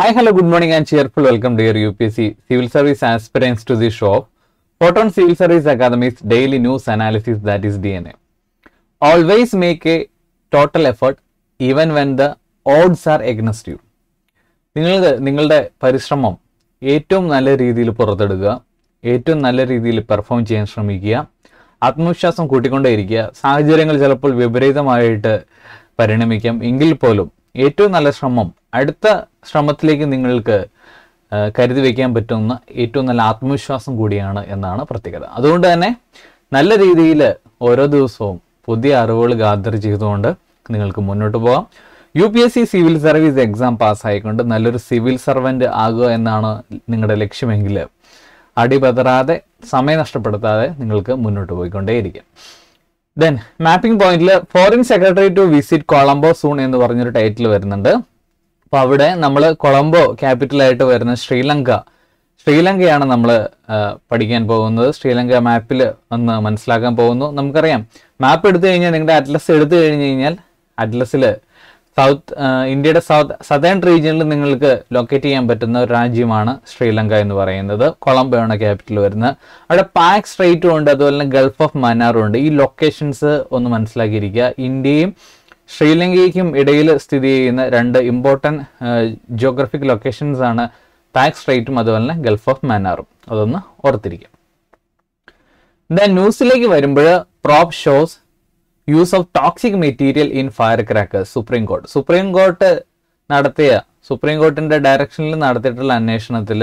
Hi, hello, good morning and cheerful welcome dear UPC Civil Service aspirants to the show. Photon Civil Service Academy's daily news analysis that is DNA. Always make a total effort even when the odds are against you. നിങ്ങൾക്ക് നിങ്ങളുടെ പരിശ്രമം ഏറ്റവും നല്ല രീതിയിൽ പുറത്തെടുക്കുക ഏറ്റവും നല്ല രീതിയിൽ perform ചെയ്യാൻ ശ്രമിക്കുക ആത്മവിശ്വാസം കൂട്ടിക്കൊണ്ടേയിരിക്കുക സാഹചര്യങ്ങൾ ചിലപ്പോൾ വിപരീതമായിട്ട് പരിണമിക്കാം എങ്കിൽ പോലും ഏറ്റവും നല്ല ശ്രമം അടുത്ത ശ്രമത്തിലേക്ക് നിങ്ങൾക്ക് കരുതി വയ്ക്കാൻ പറ്റുന്ന ഏറ്റവും നല്ല ആത്മവിശ്വാസം കൂടിയാണ് എന്നാണ് പ്രത്യേകത അതുകൊണ്ട് തന്നെ നല്ല രീതിയിൽ ഓരോ ദിവസവും പുതിയ അറിവുകൾ ഗാദർ ചെയ്തുകൊണ്ട് നിങ്ങൾക്ക് മുന്നോട്ട് പോകാം U P S C civil service exam പാസ്സായിക്കൊണ്ട് നല്ലൊരു സിവിൽ സർവൻ്റ് ആകുക എന്നാണ് നിങ്ങളുടെ ലക്ഷ്യമെങ്കിൽ അടിപതറാതെ സമയം നഷ്ടപ്പെടുത്താതെ നിങ്ങൾക്ക് മുന്നോട്ട് പോയിക്കൊണ്ടേയിരിക്കാം ദെൻ മാപ്പിംഗ് പോയിന്റിൽ foreign secretary to visit Colombo soon എന്ന് പറഞ്ഞൊരു ടൈറ്റിൽ വരുന്നുണ്ട് അപ്പോൾ അവിടെ നമ്മൾ കൊളംബോ ക്യാപിറ്റലായിട്ട് വരുന്ന ശ്രീലങ്ക ശ്രീലങ്കയാണ് നമ്മൾ പഠിക്കാൻ പോകുന്നത് ശ്രീലങ്ക മാപ്പിൽ ഒന്ന് മനസ്സിലാക്കാൻ പോകുന്നു നമുക്കറിയാം മാപ്പ് എടുത്തു കഴിഞ്ഞാൽ നിങ്ങളുടെ അറ്റ്ലസ് എടുത്തു കഴിഞ്ഞു കഴിഞ്ഞാൽ അറ്റ്ലസിൽ സൗത്ത് ഇന്ത്യയുടെ സൗത്ത് സതേൺ റീജിയനിൽ നിങ്ങൾക്ക് ലൊക്കേറ്റ് ചെയ്യാൻ പറ്റുന്ന ഒരു രാജ്യമാണ് ശ്രീലങ്ക എന്ന് പറയുന്നത് കൊളംബോയാണ് ക്യാപിറ്റൽ വരുന്നത് അവിടെ പാക് സ്ട്രേറ്റും ഉണ്ട് അതുപോലെ തന്നെ ഗൾഫ് ഓഫ് മന്നാറും ഉണ്ട് ഈ ലൊക്കേഷൻസ് ഒന്ന് മനസ്സിലാക്കിയിരിക്കുക ഇന്ത്യയും ശ്രീലങ്കയ്ക്കും ഇടയിൽ സ്ഥിതി ചെയ്യുന്ന രണ്ട് ഇമ്പോർട്ടൻറ്റ് ജിയോഗ്രഫിക് ലൊക്കേഷൻസ് ആണ് പാക് സ്ട്രേറ്റും അതുപോലെ തന്നെ ഗൾഫ് ഓഫ് മനാറും അതൊന്ന് ഓർത്തിരിക്കാം ദ ന്യൂസിലേക്ക് വരുമ്പോൾ prop shows use of toxic material in fire cracker Supreme Court Supreme Court നടത്തിയ സുപ്രീം കോർട്ടിന്റെ ഡയറക്ഷനിൽ നടത്തിയിട്ടുള്ള അന്വേഷണത്തിൽ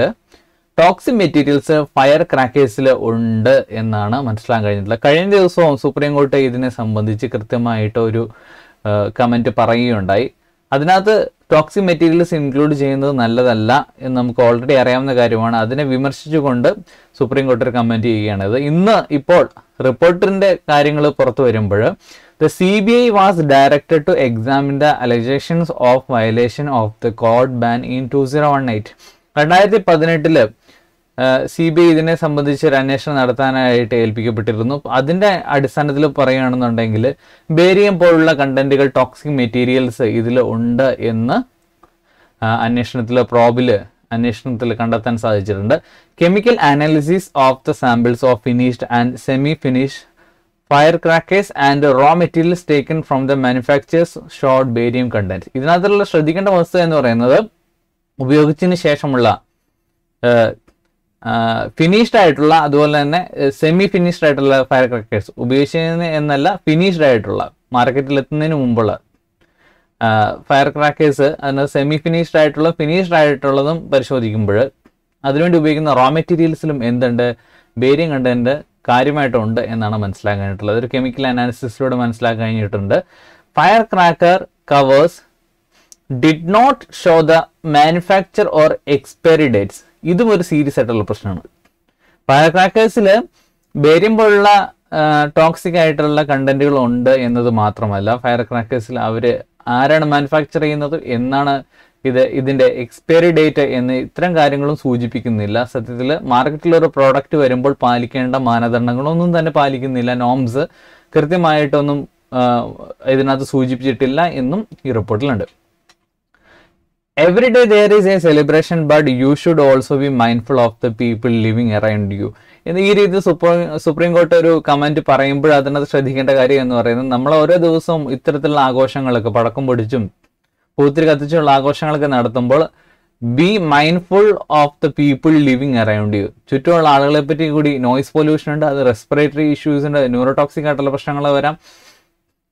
ടോക്സിക് മെറ്റീരിയൽസ് ഫയർ ക്രാക്കേഴ്സിൽ ഉണ്ട് എന്നാണ് മനസ്സിലാക്കാൻ കഴിഞ്ഞിട്ടുള്ളത് കഴിഞ്ഞ ദിവസവും സുപ്രീം കോർട്ട് ഇതിനെ സംബന്ധിച്ച് കൃത്യമായിട്ട് ഒരു കമൻറ്റ് പറയുകയുണ്ടായി അതിനകത്ത് ടോക്സിക് മെറ്റീരിയൽസ് ഇൻക്ലൂഡ് ചെയ്യുന്നത് നല്ലതല്ല എന്ന് നമുക്ക് ഓൾറെഡി അറിയാവുന്ന കാര്യമാണ് അതിനെ വിമർശിച്ചുകൊണ്ട് സുപ്രീം കോർട്ട് ഒരു ചെയ്യുകയാണ് ഇത് ഇന്ന് ഇപ്പോൾ റിപ്പോർട്ടറിന്റെ കാര്യങ്ങൾ പുറത്തു വരുമ്പോൾ The CBI was directed to examine the allegations of violation of the court ban in 2018. രണ്ടായിരത്തി പതിനെട്ടില് സി ബി ഐ ഇതിനെ സംബന്ധിച്ച് ഒരു അന്വേഷണം നടത്താനായിട്ട് ഏൽപ്പിക്കപ്പെട്ടിരുന്നു അതിൻ്റെ അടിസ്ഥാനത്തിൽ പറയുകയാണെന്നുണ്ടെങ്കിൽ ബേരിയം പോലുള്ള കണ്ടന്റുകൾ ടോക്സിക് മെറ്റീരിയൽസ് ഇതിൽ ഉണ്ട് എന്ന് അന്വേഷണത്തിലെ പ്രോബില് അന്വേഷണത്തിൽ കണ്ടെത്താൻ സാധിച്ചിട്ടുണ്ട് chemical analysis of the samples of finished and semi finished firecrackers and raw materials taken from the manufacturers short barium content ഇതിനകത്തുള്ള ശ്രദ്ധിക്കേണ്ട വസ്തു എന്ന് പറയുന്നത് ഉപയോഗിച്ചതിന് ശേഷമുള്ള ഫിനിഷ്ഡ് ആയിട്ടുള്ള അതുപോലെ തന്നെ സെമി ഫിനിഷ്ഡ് ആയിട്ടുള്ള ഫയർ ക്രാക്കേഴ്സ് ഉപയോഗിച്ചതിന് എന്നല്ല ഫിനിഷ്ഡ് ആയിട്ടുള്ള മാർക്കറ്റിൽ എത്തുന്നതിന് മുമ്പുള്ള ഫയർ ക്രാക്കേഴ്സ് അതിന് സെമി ഫിനിഷ്ഡ് ആയിട്ടുള്ള ഫിനിഷ്ഡ് ആയിട്ടുള്ളതും പരിശോധിക്കുമ്പോൾ അതിനുവേണ്ടി ഉപയോഗിക്കുന്ന റോ മെറ്റീരിയൽസിലും എന്തുണ്ട് ബേരിയം കണ്ടന്റ് കാര്യമായിട്ടുണ്ട് എന്നാണ് കഴിഞ്ഞിട്ടുള്ളത് ഒരു കെമിക്കൽ അനാലിസിസിലൂടെ മനസ്സിലാക്കാൻ കഴിഞ്ഞിട്ടുണ്ട് fire cracker covers did not show the manufacture or expiry dates ഇതും ഒരു സീരിയസ് ആയിട്ടുള്ള പ്രശ്നമാണ് ഫയർ ക്രാക്കേഴ്സിൽ ബേരിയം പോലുള്ള ടോക്സിക് ആയിട്ടുള്ള കണ്ടന്റുകൾ ഉണ്ട് എന്നത് മാത്രമല്ല ഫയർ ക്രാക്കേഴ്സിൽ അവർ ആരാണ് മാനുഫാക്ചർ ചെയ്യുന്നത് എന്നാണ് ഇത് ഇതിന്റെ എക്സ്പയറി ഡേറ്റ് എന്ന് ഇത്തരം കാര്യങ്ങളും സൂചിപ്പിക്കുന്നില്ല സത്യത്തിൽ മാർക്കറ്റിൽ ഒരു പ്രോഡക്റ്റ് വരുമ്പോൾ പാലിക്കേണ്ട മാനദണ്ഡങ്ങളൊന്നും തന്നെ പാലിക്കുന്നില്ല നോംസ് കൃത്യമായിട്ടൊന്നും ഇതിനകത്ത് സൂചിപ്പിച്ചിട്ടില്ല എന്നും ഈ റിപ്പോർട്ടിലുണ്ട് every day there is a celebration but you should also be mindful of the people living around you എന്ന് ഈ രീതിയിൽ സുപ്രീം സുപ്രീം കോർട്ട് ഒരു കമന്റ് പറയുമ്പോൾ അതിനകത്ത് ശ്രദ്ധിക്കേണ്ട കാര്യം എന്ന് പറയുന്നത് നമ്മൾ ഓരോ ദിവസവും ഇത്തരത്തിലുള്ള ആഘോഷങ്ങളൊക്കെ പടക്കം പൊടിച്ചും പൂത്തിരി കത്തിച്ചുള്ള ആഘോഷങ്ങളൊക്കെ നടത്തുമ്പോൾ be mindful of the people living around you ചുറ്റുമുള്ള ആളുകളെ പറ്റി കൂടി നോയ്സ് പൊല്യൂഷൻ ഉണ്ട് അത് റെസ്പിറേറ്ററി ഇഷ്യൂസ് ഉണ്ട് ന്യൂറോടോക്സിക് ആയിട്ടുള്ള പ്രശ്നങ്ങൾ വരാം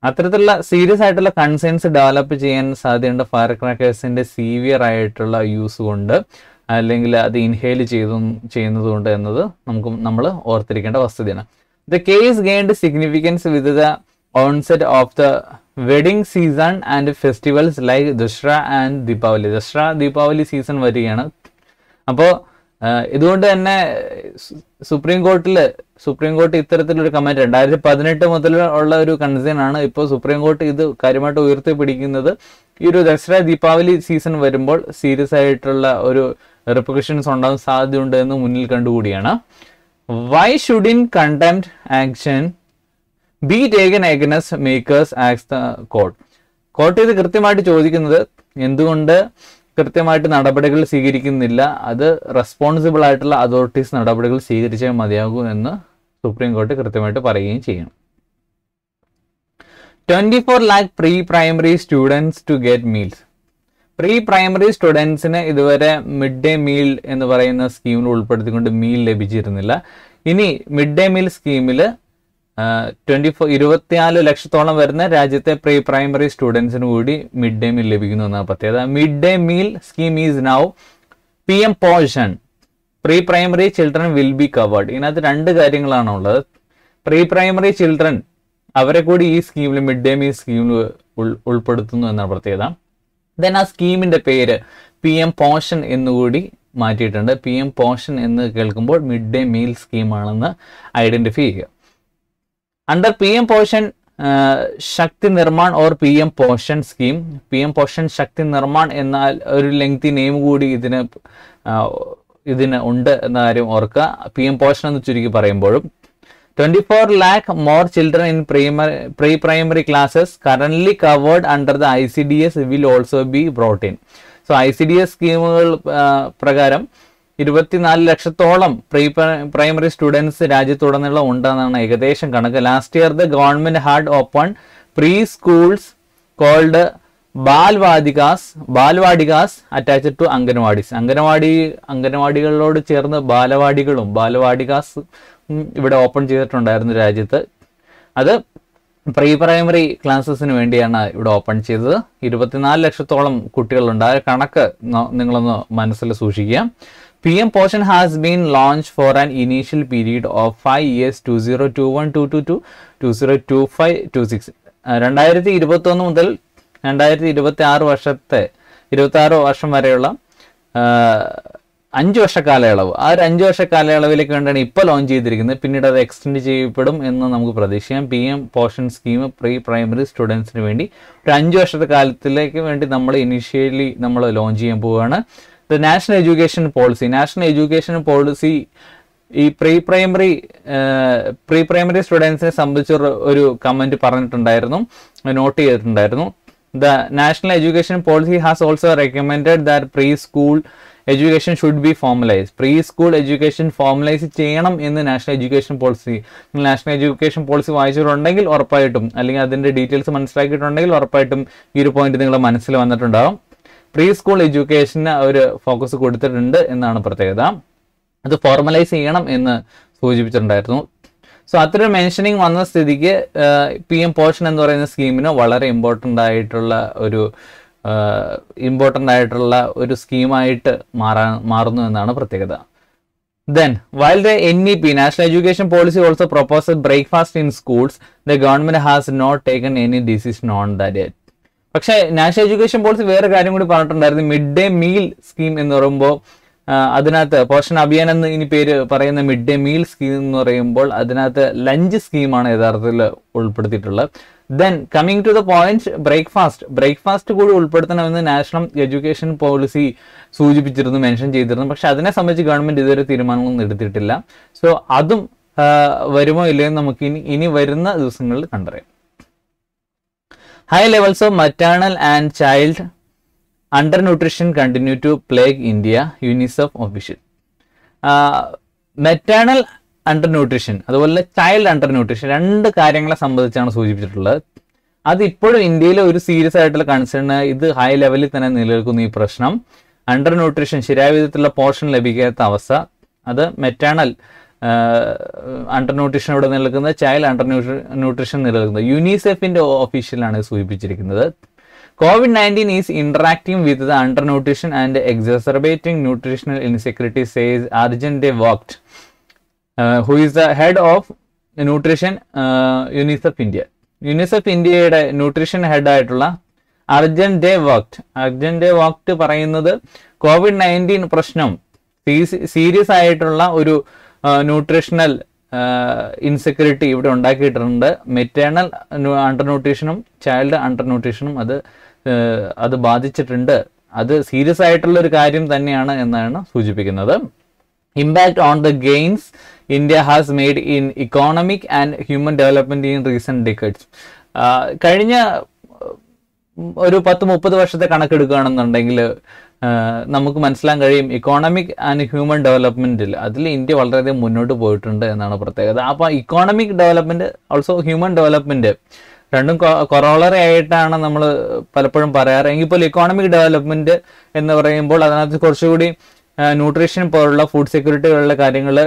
അത്തരത്തിലുള്ള സീരിയസ് ആയിട്ടുള്ള കൺസേൺസ് ഡെവലപ്പ് ചെയ്യാൻ സാധ്യതയുണ്ട് ഫയർ ക്രാക്കേഴ്സിന്റെ സീവിയർ ആയിട്ടുള്ള യൂസ് കൊണ്ട് അല്ലെങ്കിൽ അത് ഇൻഹെയിൽ ചെയ്തു ചെയ്യുന്നതുകൊണ്ട് എന്നത് നമുക്ക് നമ്മൾ ഓർത്തിരിക്കേണ്ട വസ്തുതയാണ് the case gained significance with the onset of the wedding season and festivals like Dussehra and Deepavali Dussehra Deepavali season വരികയാണ് അപ്പോൾ ഇതുകൊണ്ട് തന്നെ സുപ്രീം കോർട്ടിൽ സുപ്രീം കോർട്ട് ഇത്തരത്തിലൊരു കമന്റ് രണ്ടായിരത്തി പതിനെട്ട് മുതൽ ഉള്ള ഒരു കൺസേൺ ആണ് ഇപ്പോൾ സുപ്രീം കോർട്ട് ഇത് കാര്യമായിട്ട് ഉയർത്തി പിടിക്കുന്നത് ഈ ഒരു ദസറ ദീപാവലി സീസൺ വരുമ്പോൾ സീരിയസ് ആയിട്ടുള്ള ഒരു റിപ്പക്കഷൻസ് ഉണ്ടാകാൻ സാധ്യതയുണ്ട് എന്ന് മുന്നിൽ കണ്ടുകൂടിയാണ് why should in contempt action be taken against makers asks the court court ഇത് കൃത്യമായിട്ട് ചോദിക്കുന്നത് എന്തുകൊണ്ട് കൃത്യമായിട്ട് നടപടികൾ സ്വീകരിക്കുന്നില്ല അത് റെസ്പോൺസിബിൾ ആയിട്ടുള്ള അതോറിറ്റീസ് നടപടികൾ സ്വീകരിച്ചേ മതിയാകൂ എന്ന് സുപ്രീം കോടതി കൃത്യമായിട്ട് പറയുകയും ചെയ്യണം twenty four lakh pre primary students to get meals pre primary സ്റ്റുഡൻസിന് ഇതുവരെ മിഡ് ഡേ മീൽ എന്ന് പറയുന്ന സ്കീമിൽ ഉൾപ്പെടുത്തിക്കൊണ്ട് മീൽ ലഭിച്ചിരുന്നില്ല ഇനി മിഡ് ഡേ മീൽ സ്കീമിൽ ട്വന്റി ഫോർ ഇരുപത്തിനാല് ലക്ഷത്തോളം വരുന്ന രാജ്യത്തെ പ്രീ പ്രൈമറി സ്റ്റുഡൻസിന് കൂടി മിഡ് ഡേ മീൽ ലഭിക്കുന്നു എന്നാണ് പ്രത്യേകത mid day meal scheme is now P M Poshan pre primary children will be covered ഇതിനകത്ത് രണ്ട് കാര്യങ്ങളാണ് ഉള്ളത് പ്രീ പ്രൈമറി ചിൽഡ്രൻ അവരെ കൂടി ഈ സ്കീമിൽ മിഡ് ഡേ മീൽ സ്കീമിൽ ഉൾപ്പെടുത്തുന്നു എന്നാണ് പ്രത്യേകത ദെൻ ആ സ്കീമിന്റെ പേര് പി എം പോഷൻ എന്നുകൂടി മാറ്റിയിട്ടുണ്ട് പി എം പോഷൻ എന്ന് കേൾക്കുമ്പോൾ മിഡ് ഡേ മീൽ സ്കീമാണെന്ന് ഐഡന്റിഫൈ ചെയ്യുക under P M Poshan Shakti Nirman or P M Poshan scheme P M Poshan Shakti Nirman എന്നാൽ ഒരു ലെങ്തി നെയിം കൂടി ഇതിന് uh, ഇതിന് ഉണ്ട് എന്ന കാര്യം ഓർക്കുക പി എം പോഷൻ എന്ന് ചുരുക്കി പറയുമ്പോഴും twenty four lakh more children in primary pre primary classes current covered under the I C D S will also be brought in so I C D S സ്കീമുകൾ പ്രകാരം ഇരുപത്തിനാല് ലക്ഷത്തോളം പ്രീ പ്രൈമറി സ്റ്റുഡൻസ് രാജ്യത്തുടനീളം ഉണ്ടെന്നാണ് ഏകദേശം കണക്ക് last year the government had open pre schools called Balvatikas Balvatikas attached to Anganwadis Anganwadi അംഗനവാടികളോട് ചേർന്ന് ബാലവാടികളും ബാലവാടികാസ് ഇവിടെ ഓപ്പൺ ചെയ്തിട്ടുണ്ടായിരുന്നു രാജ്യത്ത് അത് പ്രീ പ്രൈമറി ക്ലാസ്സസിന് വേണ്ടിയാണ് ഇവിടെ ഓപ്പൺ ചെയ്തത് ഇരുപത്തിനാല് ലക്ഷത്തോളം കുട്ടികളുണ്ട് ആ കണക്ക് നിങ്ങളൊന്ന് മനസ്സിൽ സൂക്ഷിക്കുക PM portion has been launched for an initial period of 5 years 2021-222, 2025-26. രണ്ടായിരത്തി ഇരുപത്തൊന്ന് മുതൽ രണ്ടായിരത്തി ഇരുപത്തി ആറ് വർഷത്തെ ഇരുപത്തി ആറ് വർഷം വരെയുള്ള അഞ്ച് വർഷ കാലയളവ് ആ ഒരു അഞ്ച് വർഷ കാലയളവിലേക്ക് വേണ്ടിയാണ് ഇപ്പോൾ ലോഞ്ച് ചെയ്തിരിക്കുന്നത് പിന്നീട് അത് എക്സ്റ്റെൻഡ് ചെയ്യപ്പെടും എന്ന് നമുക്ക് പ്രതീക്ഷിക്കാം P M Poshan scheme pre primary സ്റ്റുഡൻസിന് വേണ്ടി ഒരു അഞ്ച് വർഷത്തെ കാലത്തിലേക്ക് വേണ്ടി നമ്മൾ ഇനീഷ്യലി നമ്മൾ ലോഞ്ച് ചെയ്യാൻ പോവുകയാണ് the national education policy national education policy ഈ പ്രീ പ്രൈമറി പ്രീ പ്രൈമറി സ്റ്റുഡൻസിനെ സംബന്ധിച്ച ഒരു കമന്റ് പറഞ്ഞിട്ടുണ്ടായിരുന്നു നോട്ട് ചെയ്തിട്ടുണ്ടായിരുന്നു the national education policy has also recommend that preschool education should be formalise preschool education formalise ചെയ്യണം എന്ന് national education policy national education policy വായിച്ചിട്ടുണ്ടെങ്കിൽ ഉറപ്പായിട്ടും അല്ലെങ്കിൽ അതിന്റെ ഡീറ്റെയിൽസ് മനസ്സിലാക്കിയിട്ടുണ്ടെങ്കിൽ ഉറപ്പായിട്ടും ഈ ഒരു പോയിന്റ് നിങ്ങളുടെ മനസ്സിൽ വന്നിട്ടുണ്ടാകും പ്രീ സ്കൂൾ എഡ്യൂക്കേഷന് ഒരു ഫോക്കസ് കൊടുത്തിട്ടുണ്ട് എന്നാണ് പ്രത്യേകത അത് ഫോർമലൈസ് ചെയ്യണം എന്ന് സൂചിപ്പിച്ചിട്ടുണ്ടായിരുന്നു സോ അത്തരം മെൻഷനിങ് വന്ന സ്ഥിതിക്ക് പി എം പോഷൻ എന്ന് പറയുന്ന സ്കീമിന് വളരെ ഇമ്പോർട്ടൻ്റ് ആയിട്ടുള്ള ഒരു ഇമ്പോർട്ടൻ്റ് ആയിട്ടുള്ള ഒരു സ്കീമായിട്ട് മാറാ മാറുന്നു എന്നാണ് പ്രത്യേകത then while the N E P national education policy also propose breakfast in schools the government has not taken any decision on that പക്ഷേ നാഷണൽ എഡ്യൂക്കേഷൻ പോളിസി വേറെ കാര്യം കൂടി പറഞ്ഞിട്ടുണ്ടായിരുന്നു മിഡ് ഡേ മീൽ സ്കീം എന്ന് പറയുമ്പോൾ അതിനകത്ത് പോഷൻ അഭിയാൻ എന്ന് ഇനി പേര് പറയുന്ന മിഡ് ഡേ മീൽ സ്കീം എന്ന് പറയുമ്പോൾ അതിനകത്ത് ലഞ്ച് സ്കീമാണ് യഥാർത്ഥത്തിൽ ഉൾപ്പെടുത്തിയിട്ടുള്ളത് then coming to the point breakfast breakfast കൂടി ഉൾപ്പെടുത്തണമെന്ന് നാഷണൽ എഡ്യൂക്കേഷൻ പോളിസി സൂചിപ്പിച്ചിരുന്നു മെൻഷൻ ചെയ്തിരുന്നു പക്ഷെ അതിനെ സംബന്ധിച്ച് ഗവൺമെന്റ് ഇതുവരെ തീരുമാനങ്ങളൊന്നും എടുത്തിട്ടില്ല സോ അതും വരുമോ ഇല്ലയോ നമുക്ക് ഇനി ഇനി വരുന്ന ദിവസങ്ങളിൽ കണ്ടറിയാം levels of maternal and child undernutrition continue to plague India UNICEF official maternal undernutrition അതുപോലെ ചൈൽഡ് അണ്ടർ ന്യൂട്രിഷൻ രണ്ട് കാര്യങ്ങളെ സംബന്ധിച്ചാണ് സൂചിപ്പിച്ചിട്ടുള്ളത് അത് ഇപ്പോഴും ഇന്ത്യയിലെ ഒരു സീരിയസ് ആയിട്ടുള്ള കൺസേൺ ഇത് ഹൈ ലെവലിൽ തന്നെ നിലനിൽക്കുന്ന ഈ പ്രശ്നം അണ്ടർ ന്യൂട്രിഷൻ ശരിയായ വിധത്തിലുള്ള പോഷൻ ലഭിക്കാത്ത അവസ്ഥ അത് മെറ്റേണൽ അണ്ടർ ന്യൂട്രീഷൻ ഇവിടെ നിലനിൽക്കുന്നത് ചൈൽഡ് അണ്ടർ ന്യൂട്രീഷൻ നിലനിൽക്കുന്നത് യുനിസെഫിന്റെ ഓഫീഷ്യലാണ് സൂചിപ്പിച്ചിരിക്കുന്നത് Covid nineteen is interacting with the undernutrition and exacerbating nutritional insecurity says Arjan de who is the head of nutrition UNICEF India UNICEF ഇന്ത്യയുടെ ന്യൂട്രീഷൻ ഹെഡ് ആയിട്ടുള്ള Arjan de Wagt Arjan de Wagt പറയുന്നത് Covid nineteen പ്രശ്നം serious ആയിട്ടുള്ള ഒരു nutritional insecurity ഇവിടെ ഉണ്ടാക്കിയിട്ടുണ്ട് maternal under ന്യൂട്രീഷനും child under ന്യൂട്രീഷനും അത് അത് ബാധിച്ചിട്ടുണ്ട് അത് സീരിയസ് ആയിട്ടുള്ള ഒരു കാര്യം തന്നെയാണ് എന്നാണ് സൂചിപ്പിക്കുന്നത് impact on the gains India has made in economic and human development in recent decades കഴിഞ്ഞ ഒരു പത്ത് മുപ്പത് വർഷത്തെ കണക്കെടുക്കുകയാണെന്നുണ്ടെങ്കിൽ നമുക്ക് മനസ്സിലാൻ കഴിയും ഇക്കോണമിക് ആൻഡ് ഹ്യൂമൻ ഡെവലപ്മെന്റിൽ അതിൽ ഇന്ത്യ വളരെയധികം മുന്നോട്ട് പോയിട്ടുണ്ട് എന്നാണ് പ്രത്യേകത അപ്പോൾ economic development also human development രണ്ടും കൊറോളറി ആയിട്ടാണ് നമ്മൾ പലപ്പോഴും പറയാറ് എങ്കിൽ പോലും ഇക്കോണമിക് ഡെവലപ്മെന്റ് എന്ന് പറയുമ്പോൾ അതിനകത്ത് കുറച്ചുകൂടി ന്യൂട്രീഷൻ പോലുള്ള ഫുഡ് സെക്യൂരിറ്റി പോലുള്ള കാര്യങ്ങൾ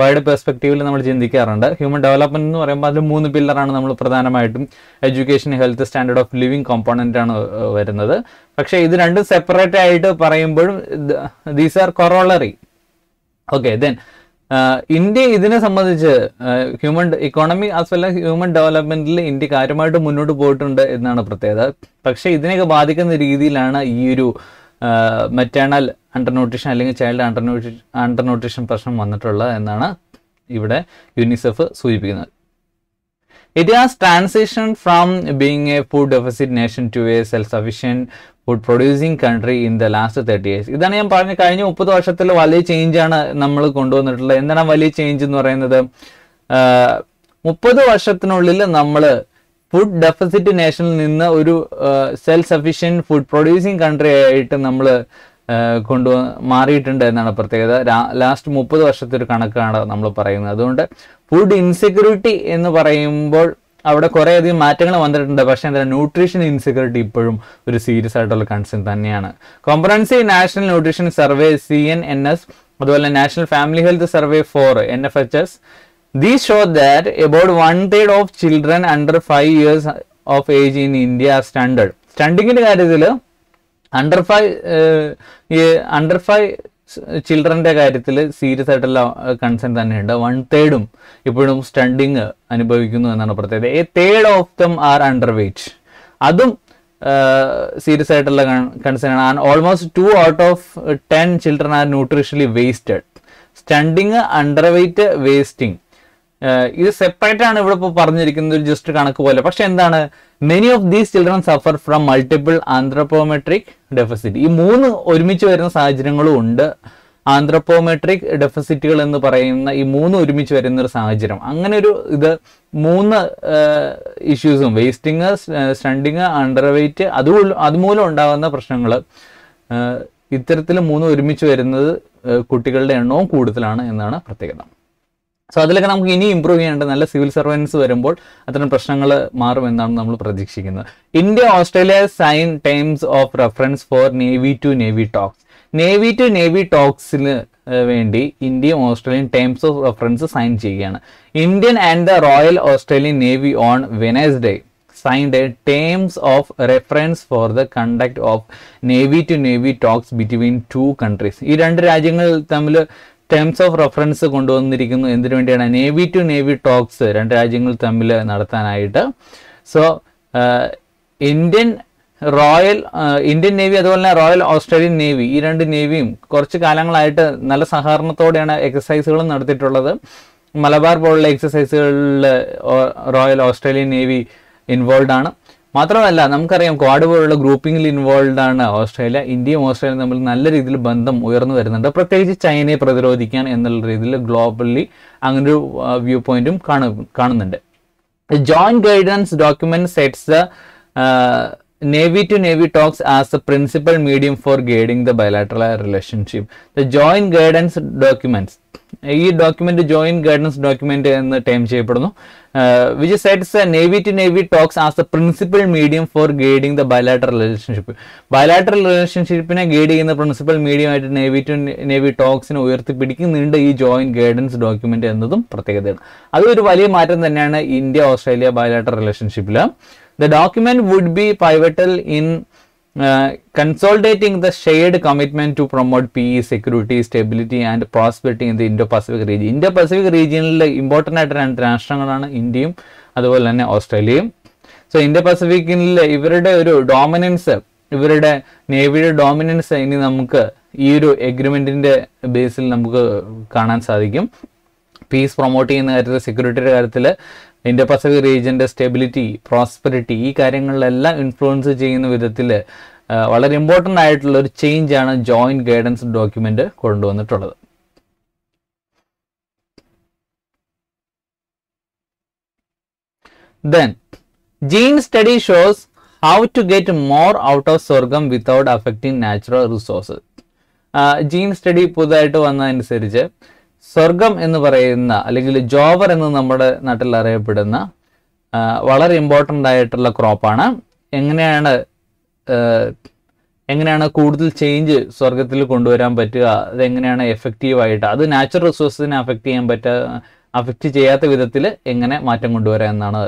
വൈഡ് പെർസ്പെക്റ്റീവിൽ നമ്മൾ ചിന്തിക്കാറുണ്ട് ഹ്യൂമൻ ഡെവലപ്മെന്റ് എന്ന് പറയുമ്പോൾ അതിൽ മൂന്ന് പില്ലറാണ് നമ്മൾ പ്രധാനമായിട്ടും education health standard of living component ആണ് വരുന്നത് പക്ഷേ ഇത് രണ്ടും സെപ്പറേറ്റ് ആയിട്ട് പറയുമ്പോഴും these are corollary okay then India ഇതിനെ സംബന്ധിച്ച് human economy as well human ഡെവലപ്മെന്റിൽ ഇന്ത്യ കാര്യമായിട്ട് മുന്നോട്ട് പോയിട്ടുണ്ട് എന്നാണ് പ്രത്യേകത പക്ഷേ ഇതിനെയൊക്കെ ബാധിക്കുന്ന രീതിയിലാണ് ഈ ഒരു മെറ്റേണൽ അണ്ടർന്യൂട്രീഷൻ അല്ലെങ്കിൽ ചൈൽഡ് അണ്ടർ അണ്ടർന്യൂട്രീഷൻ പ്രശ്നം വന്നിട്ടുള്ളത് എന്നാണ് ഇവിടെ യുനിസെഫ് സൂചിപ്പിക്കുന്നത് it as transitioned from being a food deficit nation to a self sufficient food producing country in the last thirty years ഇതാണ് ഞാൻ പറഞ്ഞു കഴിഞ്ഞ മുപ്പത് വർഷത്തിൽ വലിയ ചേഞ്ച് ആണ് നമ്മൾ കൊണ്ടുവന്നിട്ടുള്ളത് എന്താണ് വലിയ ചേഞ്ച് എന്ന് പറയുന്നത് മുപ്പത് വർഷത്തിനുള്ളിൽ നമ്മൾ ഫുഡ് ഡെഫിസിറ്റ് നേഷനിൽ നിന്ന് ഒരു self sufficient food producing country ആയിട്ട് നമ്മൾ കൊണ്ടു മാറിയിട്ടുണ്ട് എന്നാണ് പ്രത്യേകത ലാസ്റ്റ് മുപ്പത് വർഷത്തെ ഒരു കണക്കാണ് നമ്മൾ പറയുന്നത് അതുകൊണ്ട് ഫുഡ് ഇൻസെക്യൂരിറ്റി എന്ന് പറയുമ്പോൾ അവിടെ കുറേയധികം മാറ്റങ്ങൾ വന്നിട്ടുണ്ട് പക്ഷേ എന്താ ന്യൂട്രീഷൻ ഇൻസെക്യൂരിറ്റി ഇപ്പോഴും ഒരു സീരിയസ് ആയിട്ടുള്ള കൺസേൺ തന്നെയാണ് comprehensive national nutrition survey C N N S അതുപോലെ national family health survey four N F H S These show that about one third of children under five years of age in India are stunted. സ്റ്റണ്ടിങ്ങിൻ്റെ കാര്യത്തിൽ under five under five ചിൽഡ്രൻ്റെ കാര്യത്തിൽ serious ആയിട്ടുള്ള concern തന്നെയുണ്ട് one തേർഡും ഇപ്പോഴും stunting അനുഭവിക്കുന്നു എന്നാണ് പ്രത്യേകത a third of them are underweight അതും സീരിയസ് ആയിട്ടുള്ള കൺസേൺ ആണ് almost two out of ten children are nutritionally wasted stunting underweight wasting ഇത് സെപ്പറേറ്റ് ആണ് ഇവിടെ ഇപ്പോൾ പറഞ്ഞിരിക്കുന്നത് ഒരു ജസ്റ്റ് കണക്ക് പോലെ പക്ഷെ എന്താണ് many of these children suffer from multiple anthropometric deficit ഈ മൂന്ന് ഒരുമിച്ച് വരുന്ന സാഹചര്യങ്ങളും ഉണ്ട് ആന്ത്രപ്പോമെട്രിക് ഡെഫിസിറ്റുകൾ എന്ന് പറയുന്ന ഈ മൂന്ന് ഒരുമിച്ച് വരുന്ന ഒരു സാഹചര്യം അങ്ങനെ ഒരു ഇത് മൂന്ന് ഇഷ്യൂസും വേസ്റ്റിങ് സ്റ്റണ്ടിങ് അണ്ടർ വെയിറ്റ് അത് അതുമൂലം ഉണ്ടാകുന്ന പ്രശ്നങ്ങൾ ഇത്തരത്തിൽ മൂന്ന് ഒരുമിച്ച് വരുന്നത് കുട്ടികളുടെ എണ്ണവും കൂടുതലാണ് എന്നാണ് പ്രത്യേകത സോ അതിലൊക്കെ നമുക്ക് ഇനി ഇമ്പ്രൂവ് ചെയ്യേണ്ട നല്ല സിവിൽ സർവൻസ് വരുമ്പോൾ അത്തരം പ്രശ്നങ്ങൾ മാറുമെന്നാണ് നമ്മൾ പ്രതീക്ഷിക്കുന്നത് India Australia sign terms of reference for navy to navy talks navy to navy ടോക്സിന് വേണ്ടി ഇന്ത്യയും Australian terms of reference sign ചെയ്യുകയാണ് Indian and the Royal Australian Navy on Wednesday signed terms of reference for the conduct of navy to navy talks between two countries ഈ രണ്ട് രാജ്യങ്ങൾ തമ്മിൽ terms of reference കൊണ്ടുവന്നിരിക്കുന്നു എന്തിനു വേണ്ടിയാണ് navy to navy talks രണ്ട് രാജ്യങ്ങൾ തമ്മിൽ നടത്താനായിട്ട് so Indian Royal Indian Navy അതുപോലെ തന്നെ റോയൽ ഓസ്ട്രേലിയൻ നേവി ഈ രണ്ട് നേവിയും കുറച്ച് കാലങ്ങളായിട്ട് നല്ല സഹകരണത്തോടെയാണ് എക്സസൈസുകളും നടത്തിയിട്ടുള്ളത് മലബാർ പോലുള്ള എക്സസൈസുകളിൽ റോയൽ ഓസ്ട്രേലിയൻ നേവി ഇൻവോൾവ് ആണ് മാത്രമല്ല നമുക്കറിയാം ക്വാഡ് പോലുള്ള ഗ്രൂപ്പിംഗിൽ ഇൻവോൾവ് ആണ് ഓസ്ട്രേലിയ ഇന്ത്യയും ഓസ്ട്രേലിയയും തമ്മിൽ നല്ല രീതിയിൽ ബന്ധം ഉയർന്നു വരുന്നുണ്ട് പ്രത്യേകിച്ച് ചൈനയെ പ്രതിരോധിക്കാൻ എന്നുള്ള രീതിയിൽ ഗ്ലോബലി അങ്ങനെ ഒരു വ്യൂ പോയിന്റും കാണുന്നുണ്ട് joint guidance document sets Navy to Navy talks as the principal medium for guiding the bilateral relationship. The joint guidance documents. ഈ ഡോക്യുമെന്റ് ജോയിന്റ് ഗൈഡൻസ് ഡോക്യുമെന്റ് എന്ന് ടൈം ചെയ്യപ്പെടുന്നു which sets navy to navy talks as a principal medium for guiding the bilateral relationship bilateral റിലേഷൻഷിപ്പിനെ guide ചെയ്യുന്ന principal മീഡിയമായിട്ട് navy to navy ടോക്സിനെ ഉയർത്തിപ്പിടിക്കുന്നുണ്ട് ഈ joint guidance document എന്നതും പ്രത്യേകതയാണ് അതൊരു വലിയ മാറ്റം തന്നെയാണ് ഇന്ത്യ ഓസ്ട്രേലിയ ബയലാട്രൽ റിലേഷൻഷിപ്പിൽ The document would be pivotal in uh, consolidating the shared commitment to promote peace, security, stability and prosperity in the Indo-Pacific region. Indo-Pacific region important ആയിട്ട് international രാഷ്ട്രങ്ങളാണ് ഇന്ത്യയും അതുപോലെ തന്നെ ഓസ്ട്രേലിയയും സോ ഇൻഡോ പസഫിക്കിൽ ഇവരുടെ ഒരു dominance ഇവരുടെ നേവിയുടെ ഡോമിനൻസ് ഇനി നമുക്ക് ഈ ഒരു എഗ്രിമെന്റിന്റെ ബേസിൽ നമുക്ക് കാണാൻ സാധിക്കും പീസ് പ്രൊമോട്ട് ചെയ്യുന്ന കാര്യത്തിൽ സെക്യൂരിറ്റിയുടെ കാര്യത്തിൽ ഇന്ത്യ പസഫിക് റീജിയൻ്റെ സ്റ്റെബിലിറ്റി പ്രോസ്പെരിറ്റി ഈ കാര്യങ്ങളിലെല്ലാം ഇൻഫ്ലുവൻസ് ചെയ്യുന്ന വിധത്തിൽ വളരെ ഇമ്പോർട്ടൻ്റ് ആയിട്ടുള്ള ഒരു ചേഞ്ച് ആണ് ജോയിൻറ്റ് ഗൈഡൻസ് ഡോക്യുമെൻ്റ് കൊണ്ടുവന്നിട്ടുള്ളത് then gene study shows how to get more out of sorghum without affecting natural resources gene study പുതുതായിട്ട് വന്നതനുസരിച്ച് സ്വർഗം എന്ന് പറയുന്ന അല്ലെങ്കിൽ ജോവർ എന്ന് നമ്മുടെ നാട്ടിൽ അറിയപ്പെടുന്ന വളരെ ഇമ്പോർട്ടൻ്റ് ആയിട്ടുള്ള ക്രോപ്പാണ് എങ്ങനെയാണ് എങ്ങനെയാണ് കൂടുതൽ ചേഞ്ച് സ്വർഗത്തിൽ കൊണ്ടുവരാൻ പറ്റുക അതെങ്ങനെയാണ് എഫക്റ്റീവായിട്ട് അത് നാച്ചുറൽ റിസോഴ്സിനെ അഫക്റ്റ് ചെയ്യാൻ പറ്റ അഫക്റ്റ് ചെയ്യാത്ത വിധത്തിൽ എങ്ങനെ മാറ്റം കൊണ്ടുവരാം എന്നാണ്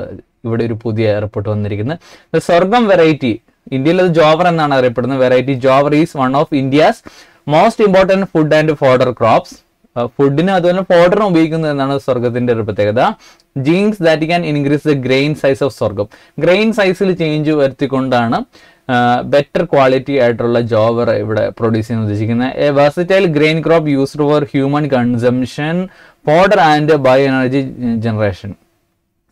ഇവിടെ ഒരു പുതിയ റിപ്പോർട്ട് വന്നിരിക്കുന്നത് സ്വർഗം വെറൈറ്റി ഇന്ത്യയിൽ അത് ജോവർ എന്നാണ് അറിയപ്പെടുന്നത് variety jowar is one of India's most important food and fodder crops ഫുഡിന് അതുപോലെ പൗഡറിന് ഉപയോഗിക്കുന്നത് എന്നാണ് സ്വർഗത്തിന്റെ ഒരു പ്രത്യേകത genes that can increase the grain size of sorghum grain സൈസിൽ ചേഞ്ച് വരുത്തിക്കൊണ്ടാണ് ബെറ്റർ ക്വാളിറ്റി ആയിട്ടുള്ള ജോവർ ഇവിടെ പ്രൊഡ്യൂസ് ചെയ്യാൻ ഉദ്ദേശിക്കുന്നത് a versatile grain crop used for human consumption fodder and bioenergy generation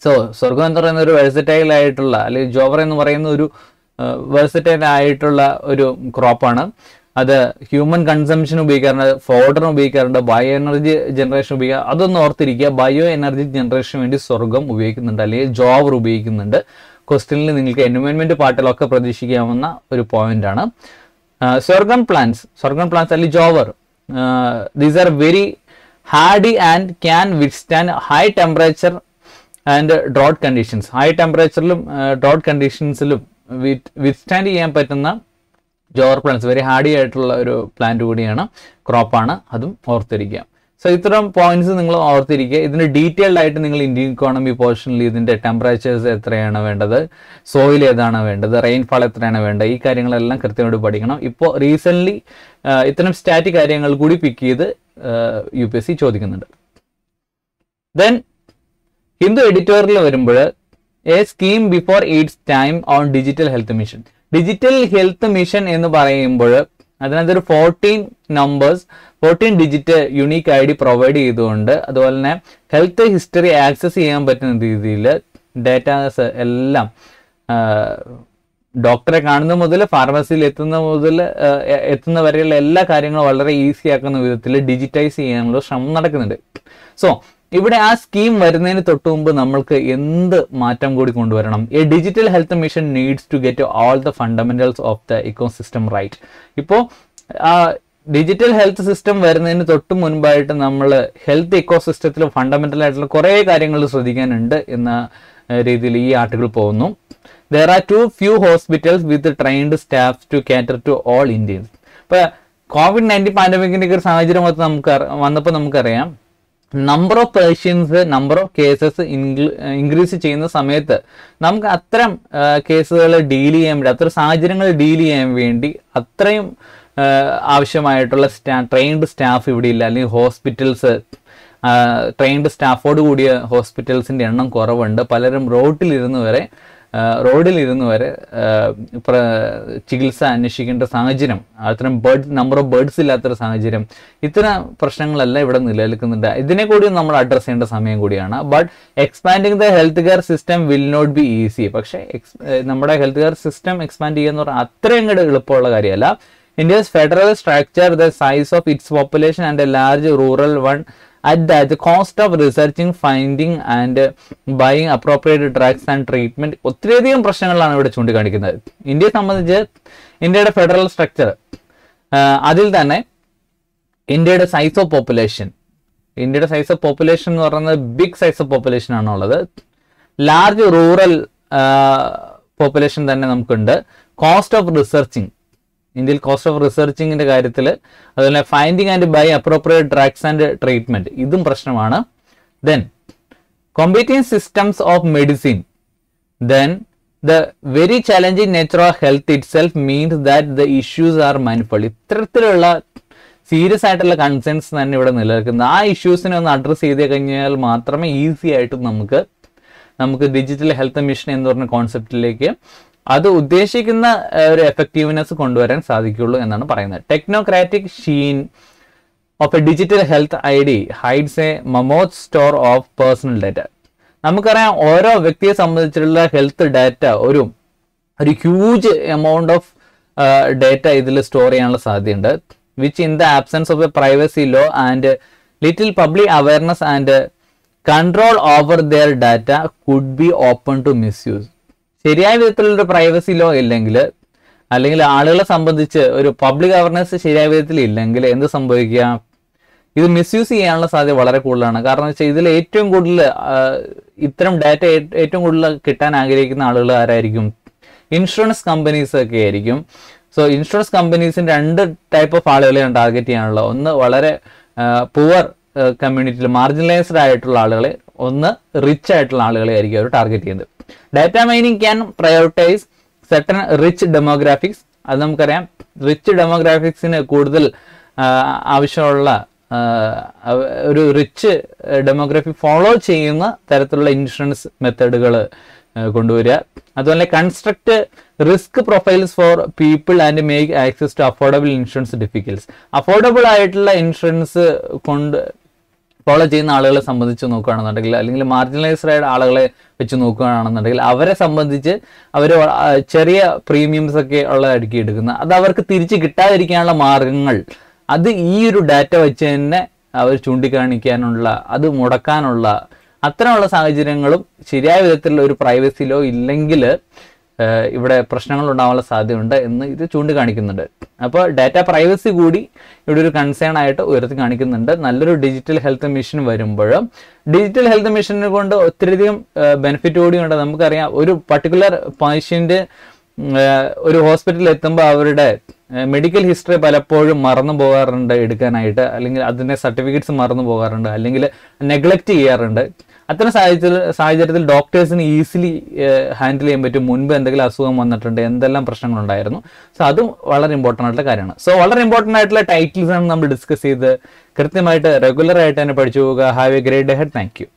so sorghum എന്ന് പറയുന്ന ഒരു വെർസറ്റൈൽ ആയിട്ടുള്ള അല്ലെങ്കിൽ ജോവർ എന്ന് പറയുന്ന ഒരു വെർസറ്റൈൽ ആയിട്ടുള്ള ഒരു ക്രോപ്പാണ് അത് ഹ്യൂമൻ കൺസംഷൻ ഉപയോഗിക്കാറുണ്ട് ഫോഡർ ഉപയോഗിക്കാറുണ്ട് ബയോ എനർജി ജനറേഷൻ ഉപയോഗിക്കുക അതൊന്നും ഓർത്തിരിക്കുക ബയോ എനർജി ജനറേഷൻ വേണ്ടി സ്വർഗം ഉപയോഗിക്കുന്നുണ്ട് അല്ലെങ്കിൽ ജോവർ ഉപയോഗിക്കുന്നുണ്ട് ക്വസ്റ്റ്യനിൽ നിങ്ങൾക്ക് എൻവയോൺമെന്റ് പാട്ടിലൊക്കെ പ്രതീക്ഷിക്കാവുന്ന ഒരു പോയിന്റ് ആണ് സ്വർഗം പ്ലാന്റ്സ് സ്വർഗം പ്ലാന്റ്സ് അല്ലെങ്കിൽ jowar these are very hardy and can withstand high temperature and drought conditions high ടെമ്പറേച്ചറിലും ഡ്രോട്ട് കണ്ടീഷൻസിലും വിറ്റ്സ്റ്റാൻഡ് ചെയ്യാൻ പറ്റുന്ന ജോർ പ്ലാന്റ്സ് വെരി ഹാർഡി ആയിട്ടുള്ള ഒരു പ്ലാന്റ് കൂടിയാണ് ക്രോപ്പാണ് അതും ഓർത്തിരിക്കുക സോ ഇത്തരം പോയിന്റ്സ് നിങ്ങൾ ഓർത്തിരിക്കുക ഇതിന് ഡീറ്റെയിൽഡ് ആയിട്ട് നിങ്ങൾ ഇന്ത്യൻ ഇക്കോണമി പോർഷനിൽ ഇതിന്റെ ടെമ്പറേച്ചേഴ്സ് എത്രയാണ് വേണ്ടത് സോയിൽ ഏതാണ് വേണ്ടത് റെയിൻഫാൾ എത്രയാണ് വേണ്ടത് ഈ കാര്യങ്ങളെല്ലാം കൃത്യമായിട്ട് പഠിക്കണം ഇപ്പോൾ റീസെൻ്റ്ലി ഇത്തരം സ്റ്റാറ്റ് കാര്യങ്ങൾ കൂടി പിക്ക് ചെയ്ത് യു പി എസ് സി ചോദിക്കുന്നുണ്ട് ദെൻ ഹിന്ദു എഡിറ്റോറിയൽ വരുമ്പോൾ a scheme before it's time on digital health mission digital health mission എന്ന് പറയുമ്പോൾ ഒരു fourteen numbers fourteen digit unique I D provide ചെയ്തുകൊണ്ട് അതുപോലെ തന്നെ ഹെൽത്ത് ഹിസ്റ്ററി ആക്സസ് ചെയ്യാൻ പറ്റുന്ന രീതിയിൽ ഡേറ്റാസ് എല്ലാം ഡോക്ടറെ കാണുന്ന മുതൽ ഫാർമസിയിൽ എത്തുന്ന മുതൽ എത്തുന്ന വരെയുള്ള എല്ലാ കാര്യങ്ങളും വളരെ ഈസി ആക്കുന്ന വിധത്തിൽ ഡിജിറ്റൈസ് ചെയ്യാനുള്ള ശ്രമം നടക്കുന്നുണ്ട് സോ ഇവിടെ ആ സ്കീം വരുന്നതിന് തൊട്ട് മുമ്പ് നമ്മൾക്ക് എന്ത് മാറ്റം കൂടി കൊണ്ടുവരണം a digital health mission needs to get all the fundamentals of the ecosystem right ഇപ്പോൾ ഡിജിറ്റൽ ഹെൽത്ത് സിസ്റ്റം വരുന്നതിന് തൊട്ട് മുൻപായിട്ട് നമ്മൾ ഹെൽത്ത് ഇക്കോസിസ്റ്റത്തിൽ ഫണ്ടമെന്റൽ ആയിട്ടുള്ള കുറേ കാര്യങ്ങൾ ശ്രദ്ധിക്കാനുണ്ട് എന്ന രീതിയിൽ ഈ ആർട്ടിക്കിൾ പോകുന്നു there are too few hospitals with trained staff to cater to all Indians ഇപ്പൊ കോവിഡ് നയൻറ്റീൻ പാൻഡമിക്കിന്റെ ഒരു സാഹചര്യം വന്നപ്പോൾ നമുക്കറിയാം number of patients number of cases increase ചെയ്യുന്ന സമയത്ത് നമുക്ക് അത്തരം കേസുകൾ ഡീൽ ചെയ്യാൻ വേണ്ടി അത്തരം സാഹചര്യങ്ങൾ ഡീൽ ചെയ്യാൻ വേണ്ടി അത്രയും ആവശ്യമായിട്ടുള്ള സ്റ്റാ ട്രെയിൻഡ് സ്റ്റാഫ് ഇവിടെ ഇല്ല അല്ലെങ്കിൽ ഹോസ്പിറ്റൽസ് ട്രെയിൻഡ് സ്റ്റാഫോട് കൂടിയ ഹോസ്പിറ്റൽസിൻ്റെ എണ്ണം കുറവുണ്ട് പലരും റോട്ടിലിരുന്ന് വരെ റോഡിലിരുന്ന് വരെ ചികിത്സ അന്വേഷിക്കേണ്ട സാഹചര്യം അത്തരം ബേർഡ് നമ്പർ ഓഫ് ബേർഡ്സ് ഇല്ലാത്തൊരു സാഹചര്യം ഇത്തരം പ്രശ്നങ്ങളെല്ലാം ഇവിടെ നിലനിൽക്കുന്നുണ്ട് ഇതിനെ കൂടി നമ്മൾ അഡ്രസ്സ് ചെയ്യേണ്ട സമയം കൂടിയാണ് but expanding the health care system will not be easy പക്ഷേ നമ്മുടെ ഹെൽത്ത് കെയർ സിസ്റ്റം എക്സ്പാൻഡ് ചെയ്യുക എന്ന് പറഞ്ഞാൽ അത്രയും കൂടെ എളുപ്പമുള്ള കാര്യമല്ല India's federal structure the size of its population and a large rural one at the cost of researching finding and buying appropriate drugs and treatment ഒത്തിരിയധികം പ്രശ്നങ്ങളാണ് ഇവിടെ ചൂണ്ടിക്കാണിക്കുന്നത് ഇന്ത്യയെ സംബന്ധിച്ച് ഇന്ത്യയുടെ ഫെഡറൽ സ്ട്രക്ചർ അതിൽ തന്നെ ഇന്ത്യയുടെ സൈസ് ഓഫ് പോപ്പുലേഷൻ ഇന്ത്യയുടെ സൈസ് ഓഫ് പോപ്പുലേഷൻ എന്ന് പറയുന്നത് ബിഗ് സൈസ് ഓഫ് പോപ്പുലേഷൻ ആണുള്ളത് ലാർജ് റൂറൽ പോപ്പുലേഷൻ തന്നെ നമുക്കുണ്ട് കോസ്റ്റ് ഓഫ് റിസർച്ചിങ് ഇന്ത്യയിൽ കോസ്റ്റ് ഓഫ് റിസർച്ചിങ്ങിന്റെ കാര്യത്തിൽ അതുപോലെ finding and buy appropriate drugs and treatment ഇതും പ്രശ്നമാണ് then competitive systems of medicine then the very challenging nature of health itself means that the issues are mindful ഇത്തരത്തിലുള്ള serious ആയിട്ടുള്ള concerns തന്നെ ഇവിടെ നിലനിൽക്കുന്നത് ആ ഇഷ്യൂസിനെ ഒന്ന് അഡ്രസ്സ് ചെയ്ത് കഴിഞ്ഞാൽ മാത്രമേ ഈസി ആയിട്ട് നമുക്ക് നമുക്ക് ഡിജിറ്റൽ ഹെൽത്ത് മിഷൻ എന്ന് പറഞ്ഞ കോൺസെപ്റ്റിലേക്ക് അത് ഉദ്ദേശിക്കുന്ന ഒരു എഫക്റ്റീവ്നെസ് കൊണ്ടുവരാൻ സാധിക്കുള്ളൂ എന്നാണ് പറയുന്നത് technocratic sheen of a digital health I D hides a mammoth store of personal data നമുക്കറിയാം ഓരോ വ്യക്തിയെ സംബന്ധിച്ചിട്ടുള്ള ഹെൽത്ത് ഡാറ്റ ഒരു ഒരു ഹ്യൂജ് എമൗണ്ട് ഓഫ് ഡേറ്റ ഇതിൽ സ്റ്റോർ ചെയ്യാനുള്ള സാധ്യതയുണ്ട് which in the absence of a privacy law and little public awareness and control over their data could be open to misuse ശരിയായ വിധത്തിലുള്ള പ്രൈവസി ലോ ഇല്ലെങ്കിൽ അല്ലെങ്കിൽ ആളുകളെ സംബന്ധിച്ച് ഒരു പബ്ലിക് അവയർനെസ് ശരിയായ വിധത്തിൽ ഇല്ലെങ്കിൽ എന്ത് സംഭവിക്കുക ഇത് മിസ്യൂസ് ചെയ്യാനുള്ള സാധ്യത വളരെ കൂടുതലാണ് കാരണം വെച്ചാൽ ഇതിൽ ഏറ്റവും കൂടുതൽ ഇത്തരം ഡാറ്റ ഏറ്റവും കൂടുതൽ കിട്ടാൻ ആഗ്രഹിക്കുന്ന ആളുകൾ ആരായിരിക്കും ഇൻഷുറൻസ് കമ്പനീസ് ഒക്കെ ആയിരിക്കും സോ ഇൻഷുറൻസ് കമ്പനീസിന് രണ്ട് ടൈപ്പ് ഓഫ് ആളുകളെയാണ് ടാർഗറ്റ് ചെയ്യാനുള്ളത് ഒന്ന് വളരെ പുവർ കമ്മ്യൂണിറ്റിയിൽ മാർജിനലൈസ്ഡ് ആയിട്ടുള്ള ആളുകളെ ഒന്ന് റിച്ച് ആയിട്ടുള്ള ആളുകളെ ആയിരിക്കും അവർ ടാർഗറ്റ് ചെയ്യുന്നത് data mining can prioritise certain rich demographics അത് നമുക്കറിയാം റിച്ച് ഡെമോഗ്രാഫിക്സിന് കൂടുതൽ ആവശ്യമുള്ള ഒരു റിച്ച് ഡെമോഗ്രഫി ഫോളോ ചെയ്യുന്ന തരത്തിലുള്ള ഇൻഷുറൻസ് മെത്തേഡുകൾ കൊണ്ടുവരിക അതുപോലെ construct risk profiles for people and make access to affordable insurance difficult affordable ആയിട്ടുള്ള ഇൻഷുറൻസ് കൊണ്ട് ഫോളോ ചെയ്യുന്ന ആളുകളെ സംബന്ധിച്ച് നോക്കുകയാണെന്നുണ്ടെങ്കിൽ അല്ലെങ്കിൽ മാർജിനലൈസ്ഡ് ആയ ആളുകളെ വെച്ച് നോക്കുകയാണെന്നുണ്ടെങ്കിൽ അവരെ സംബന്ധിച്ച് അവർ ചെറിയ പ്രീമിയംസ് ഒക്കെ അടുക്കി എടുക്കുന്ന അത് അവർക്ക് തിരിച്ച് കിട്ടാതിരിക്കാനുള്ള മാർഗങ്ങൾ അത് ഈ ഒരു ഡാറ്റ വെച്ച് തന്നെ അവർ ചൂണ്ടിക്കാണിക്കാനുള്ള അത് മുടക്കാനുള്ള അത്തരമുള്ള സാഹചര്യങ്ങളും ശരിയായ വിധത്തിലുള്ള ഒരു പ്രൈവസിയിലോ ഇല്ലെങ്കിൽ ഇവിടെ പ്രശ്നങ്ങൾ ഉണ്ടാവാനുള്ള സാധ്യതയുണ്ട് എന്ന് ഇത് ചൂണ്ടിക്കാണിക്കുന്നുണ്ട് അപ്പോൾ ഡാറ്റ പ്രൈവസി കൂടി ഇവിടെ ഒരു കൺസേൺ ആയിട്ട് ഉയർത്തി കാണിക്കുന്നുണ്ട് നല്ലൊരു ഡിജിറ്റൽ ഹെൽത്ത് മിഷൻ വരുമ്പോൾ ഡിജിറ്റൽ ഹെൽത്ത് മിഷനെ കൊണ്ട് ഒത്തിരിയധികം ബെനിഫിറ്റ് കൂടിയുണ്ട് നമുക്കറിയാം ഒരു പർട്ടിക്കുലർ പേഷ്യൻ്റ് ഒരു ഹോസ്പിറ്റലിൽ എത്തുമ്പോൾ അവരുടെ മെഡിക്കൽ ഹിസ്റ്ററി പലപ്പോഴും മറന്നു പോകാറുണ്ട് എടുക്കാനായിട്ട് അല്ലെങ്കിൽ അതിൻ്റെ സർട്ടിഫിക്കറ്റ്സ് മറന്നു പോകാറുണ്ട് അല്ലെങ്കിൽ നെഗ്ലക്റ്റ് ചെയ്യാറുണ്ട് അത്തരം സാഹചര്യത്തിൽ സാഹചര്യത്തിൽ ഡോക്ടേഴ്സിന് ഈസിലി ഹാൻഡിൽ ചെയ്യാൻ പറ്റും മുൻപ് എന്തെങ്കിലും അസുഖം വന്നിട്ടുണ്ട് എന്തെല്ലാം പ്രശ്നങ്ങളുണ്ടായിരുന്നു സോ അതും വളരെ ഇമ്പോർട്ടൻ്റ് ആയിട്ടുള്ള കാര്യമാണ് സോ വളരെ ഇമ്പോർട്ടൻ്റ് ആയിട്ടുള്ള ടൈറ്റിൽസ് ആണ് നമ്മൾ ഡിസ്കസ് ചെയ്ത് കൃത്യമായിട്ട് റെഗുലർ ആയിട്ട് തന്നെ പഠിച്ചു പോവുക have a great day thank U